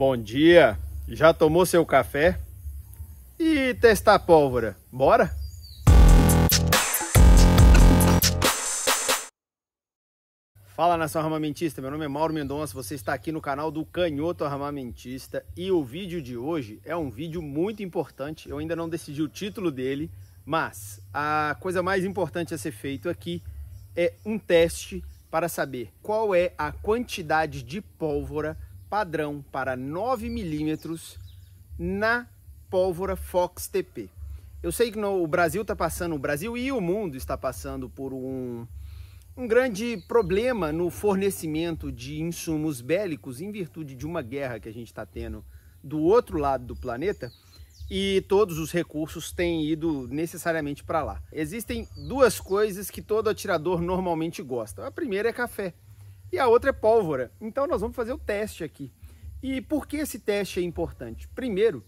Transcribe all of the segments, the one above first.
Bom dia! Já tomou seu café? E testar a pólvora, bora? Fala nação armamentista, meu nome é Mauro Mendonça, você está aqui no canal do Canhoto Armamentista e o vídeo de hoje é um vídeo muito importante, eu ainda não decidi o título dele, mas a coisa mais importante a ser feito aqui é um teste para saber qual é a quantidade de pólvora padrão para 9 milímetros na pólvora Fox TP. Eu sei que no, o Brasil está passando, o Brasil e o mundo está passando por um, um grande problema no fornecimento de insumos bélicos em virtude de uma guerra que a gente está tendo do outro lado do planeta e todos os recursos têm ido necessariamente para lá. Existem duas coisas que todo atirador normalmente gosta. A primeira é café e a outra é pólvora. Então nós vamos fazer o teste aqui. E por que esse teste é importante? Primeiro,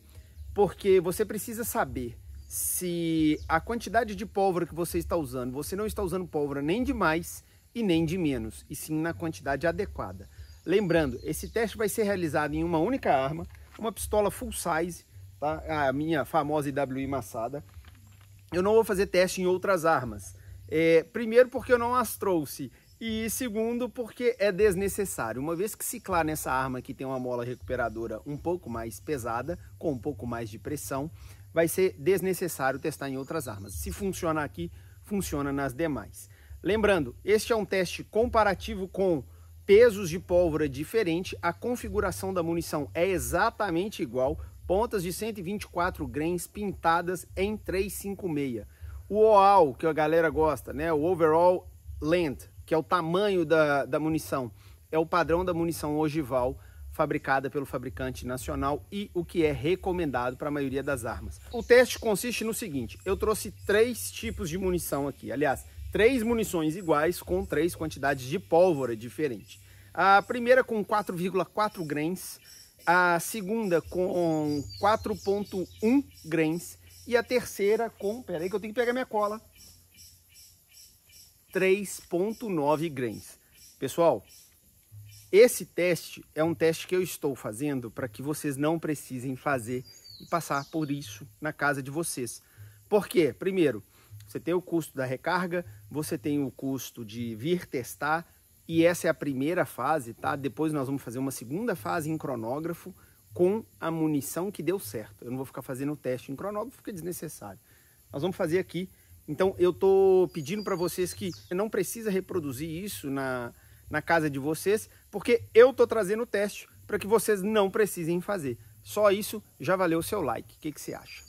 porque você precisa saber se a quantidade de pólvora que você está usando, você não está usando pólvora nem de mais e nem de menos, e sim na quantidade adequada. Lembrando, esse teste vai ser realizado em uma única arma, uma pistola full size, tá? a minha famosa IWI Massada. Eu não vou fazer teste em outras armas. É, primeiro porque eu não as trouxe e segundo, porque é desnecessário. Uma vez que ciclar nessa arma que tem uma mola recuperadora um pouco mais pesada, com um pouco mais de pressão, vai ser desnecessário testar em outras armas. Se funciona aqui, funciona nas demais. Lembrando, este é um teste comparativo com pesos de pólvora diferente, a configuração da munição é exatamente igual, pontas de 124 grains pintadas em 356. O OAL, que a galera gosta, né? o Overall Length, que é o tamanho da, da munição, é o padrão da munição ogival fabricada pelo fabricante nacional e o que é recomendado para a maioria das armas. O teste consiste no seguinte: eu trouxe três tipos de munição aqui, aliás, três munições iguais com três quantidades de pólvora diferente. A primeira com 4,4 grains, a segunda com 4,1 grains e a terceira com. Peraí, que eu tenho que pegar minha cola. 3.9 grains. Pessoal, esse teste é um teste que eu estou fazendo para que vocês não precisem fazer e passar por isso na casa de vocês. Por quê? Primeiro, você tem o custo da recarga, você tem o custo de vir testar, e essa é a primeira fase, tá? Depois nós vamos fazer uma segunda fase em cronógrafo com a munição que deu certo. Eu não vou ficar fazendo o teste em cronógrafo porque é desnecessário. Nós vamos fazer aqui então eu tô pedindo para vocês que não precisa reproduzir isso na, na casa de vocês, porque eu tô trazendo o teste para que vocês não precisem fazer. Só isso já valeu o seu like. O que, que você acha?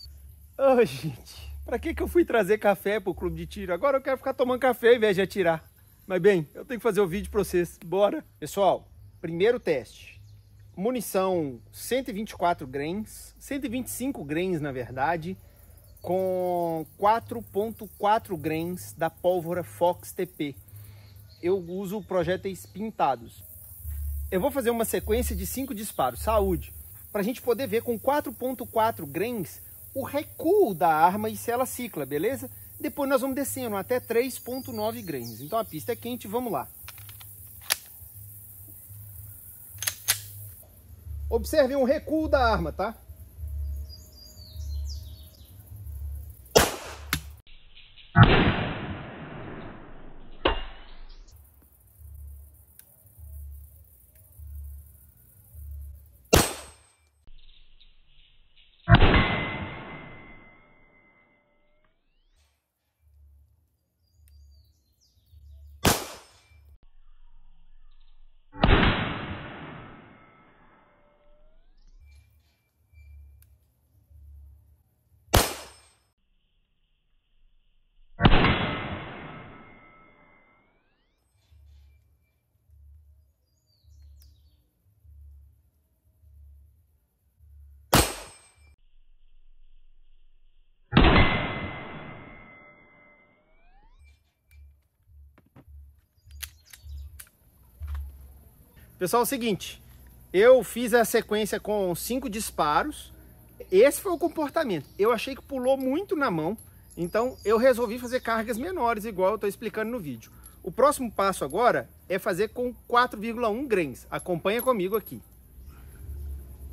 Oh, gente, para que, que eu fui trazer café pro clube de tiro? Agora eu quero ficar tomando café ao invés de atirar. Mas bem, eu tenho que fazer o vídeo para vocês. Bora! Pessoal, primeiro teste. Munição 124 grains, 125 grains na verdade, com 4.4 grains da pólvora Fox TP. Eu uso projéteis pintados. Eu vou fazer uma sequência de cinco disparos, saúde, para a gente poder ver com 4.4 grains o recuo da arma e se ela cicla, beleza? Depois nós vamos descendo até 3.9 grains. Então a pista é quente, vamos lá. Observe o recuo da arma, tá? Pessoal, é o seguinte, eu fiz a sequência com cinco disparos, esse foi o comportamento. Eu achei que pulou muito na mão, então eu resolvi fazer cargas menores, igual eu estou explicando no vídeo. O próximo passo agora é fazer com 4,1 grains. Acompanha comigo aqui.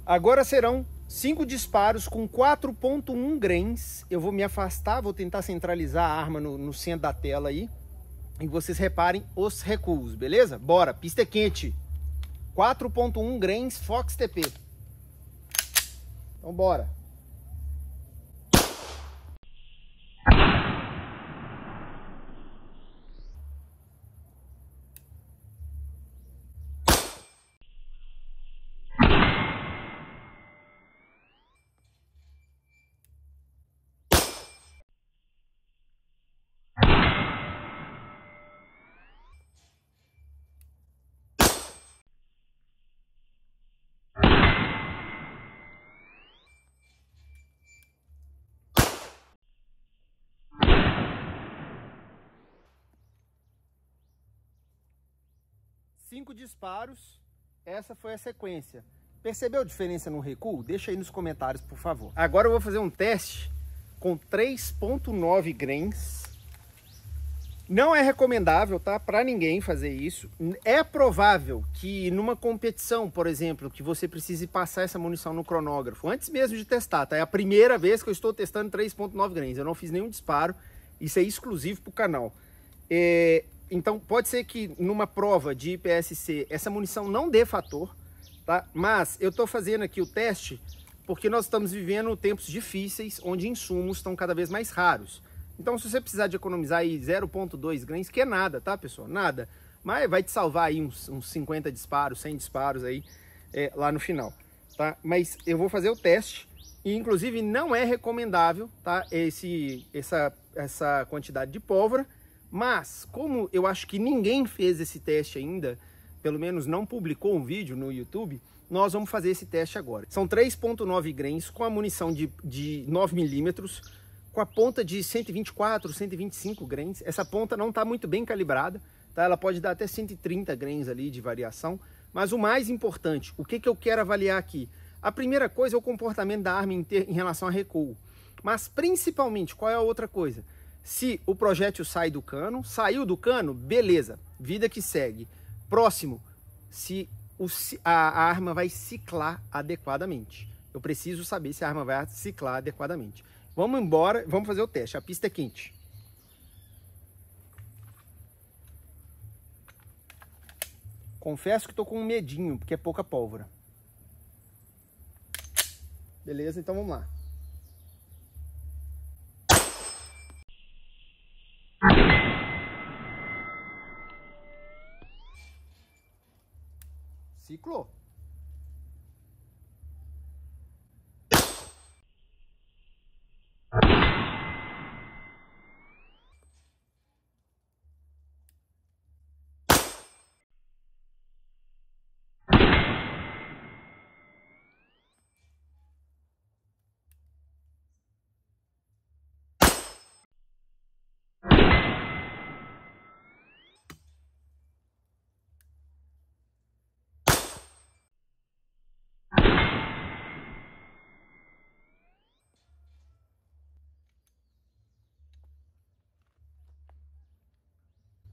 Agora serão 5 disparos com 4.1 grains. Eu vou me afastar, vou tentar centralizar a arma no, no centro da tela aí. E vocês reparem os recuos, beleza? Bora, pista é quente! 4.1 grains Fox TP. Então bora. Cinco disparos, essa foi a sequência. Percebeu a diferença no recuo? Deixa aí nos comentários, por favor. Agora eu vou fazer um teste com 3.9 grains. Não é recomendável, tá? Para ninguém fazer isso. É provável que numa competição, por exemplo, que você precise passar essa munição no cronógrafo, antes mesmo de testar, tá? É a primeira vez que eu estou testando 3.9 grains. Eu não fiz nenhum disparo. Isso é exclusivo pro canal. É, então pode ser que numa prova de IPSC essa munição não dê fator, tá? Mas eu estou fazendo aqui o teste porque nós estamos vivendo tempos difíceis onde insumos estão cada vez mais raros. Então se você precisar de economizar aí 0.2 grãos, que é nada, tá pessoal? Nada. Mas vai te salvar aí uns, uns 50 disparos, 100 disparos aí é, lá no final, tá? Mas eu vou fazer o teste e inclusive não é recomendável, tá? Esse, essa, essa quantidade de pólvora mas, como eu acho que ninguém fez esse teste ainda, pelo menos não publicou um vídeo no YouTube, nós vamos fazer esse teste agora. São 3.9 grains com a munição de, de 9 milímetros, com a ponta de 124, 125 grains. Essa ponta não está muito bem calibrada, tá? ela pode dar até 130 grains ali de variação. Mas o mais importante, o que, que eu quero avaliar aqui? A primeira coisa é o comportamento da arma em, ter, em relação a recuo. Mas principalmente, qual é a outra coisa? Se o projétil sai do cano, saiu do cano, beleza, vida que segue. Próximo, se o, a, a arma vai ciclar adequadamente. Eu preciso saber se a arma vai ciclar adequadamente. Vamos embora, vamos fazer o teste. A pista é quente. Confesso que estou com um medinho, porque é pouca pólvora. Beleza, então vamos lá. cloth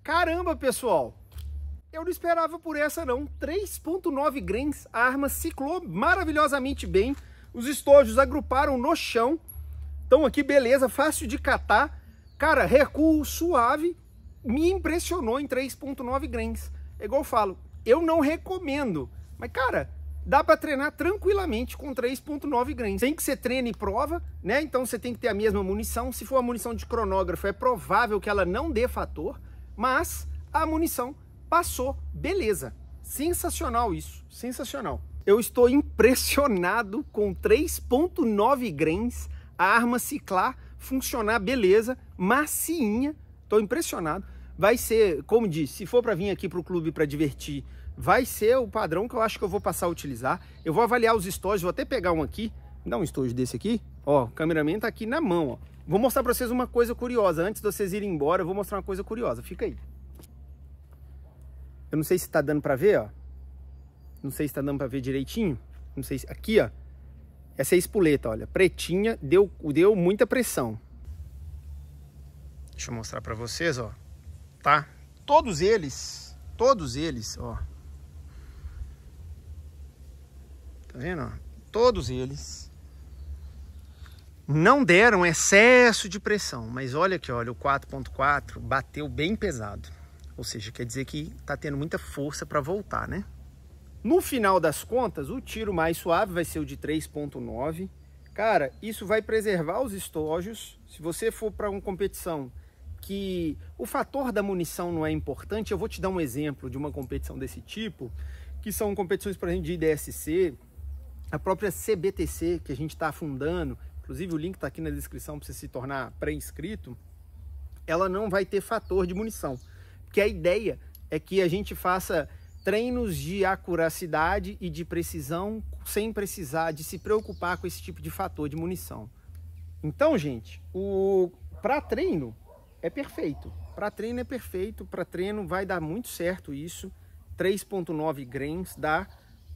Caramba, pessoal! Eu não esperava por essa não. 3.9 grains, a arma ciclou maravilhosamente bem. Os estojos agruparam no chão. Então aqui, beleza, fácil de catar. Cara, recuo suave. Me impressionou em 3.9 grains. É igual eu falo, eu não recomendo. Mas, cara, dá para treinar tranquilamente com 3.9 grains. Tem que ser treino e prova, né? Então você tem que ter a mesma munição. Se for a munição de cronógrafo, é provável que ela não dê fator. Mas a munição passou, beleza. Sensacional isso, sensacional. Eu estou impressionado com 3.9 grains, a arma ciclar, funcionar beleza, macinha. Estou impressionado. Vai ser, como disse, se for para vir aqui para o clube para divertir, vai ser o padrão que eu acho que eu vou passar a utilizar. Eu vou avaliar os stories, vou até pegar um aqui Dá um estojo desse aqui. Ó, o cameraman tá aqui na mão, ó. Vou mostrar pra vocês uma coisa curiosa. Antes de vocês irem embora, eu vou mostrar uma coisa curiosa. Fica aí. Eu não sei se tá dando pra ver, ó. Não sei se tá dando pra ver direitinho. Não sei se... Aqui, ó. Essa é a espoleta, olha. Pretinha, deu, deu muita pressão. Deixa eu mostrar pra vocês, ó. Tá? Todos eles, todos eles, ó. Tá vendo, ó? Todos eles não deram excesso de pressão, mas olha aqui, olha, o 4.4 bateu bem pesado. Ou seja, quer dizer que está tendo muita força para voltar, né? No final das contas, o tiro mais suave vai ser o de 3.9. Cara, isso vai preservar os estojos. Se você for para uma competição que o fator da munição não é importante, eu vou te dar um exemplo de uma competição desse tipo, que são competições, por exemplo, de IDSC, a própria CBTC que a gente está afundando, inclusive o link está aqui na descrição para você se tornar pré-inscrito, ela não vai ter fator de munição. Porque a ideia é que a gente faça treinos de acuracidade e de precisão sem precisar de se preocupar com esse tipo de fator de munição. Então, gente, o para treino é perfeito. Para treino é perfeito, para treino vai dar muito certo isso. 3.9 grains dá,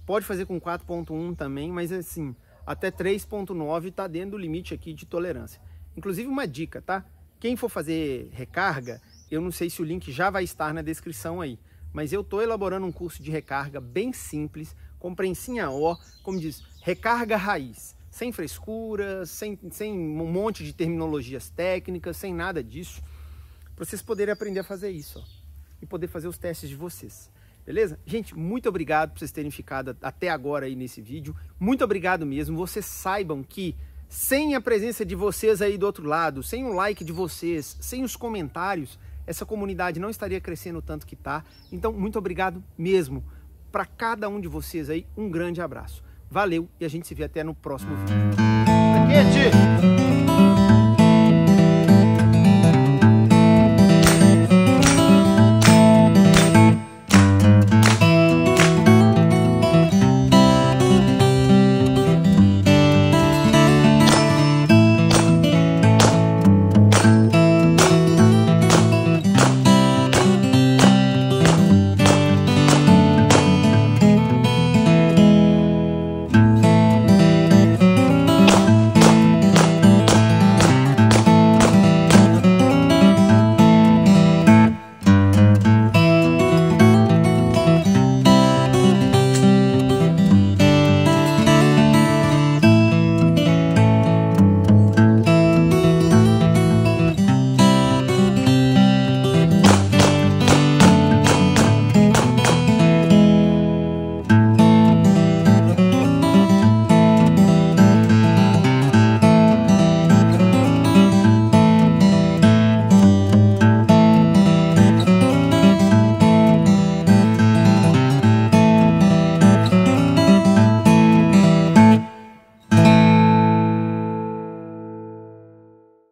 pode fazer com 4.1 também, mas assim, até 3.9 está dentro do limite aqui de tolerância. Inclusive uma dica, tá? Quem for fazer recarga, eu não sei se o link já vai estar na descrição aí, mas eu estou elaborando um curso de recarga bem simples, com prensinha O, como diz, recarga raiz. Sem frescura, sem, sem um monte de terminologias técnicas, sem nada disso, para vocês poderem aprender a fazer isso ó, e poder fazer os testes de vocês. Beleza? Gente, muito obrigado por vocês terem ficado até agora aí nesse vídeo. Muito obrigado mesmo. Vocês saibam que sem a presença de vocês aí do outro lado, sem o like de vocês, sem os comentários, essa comunidade não estaria crescendo tanto que tá. Então, muito obrigado mesmo para cada um de vocês aí. Um grande abraço. Valeu e a gente se vê até no próximo vídeo.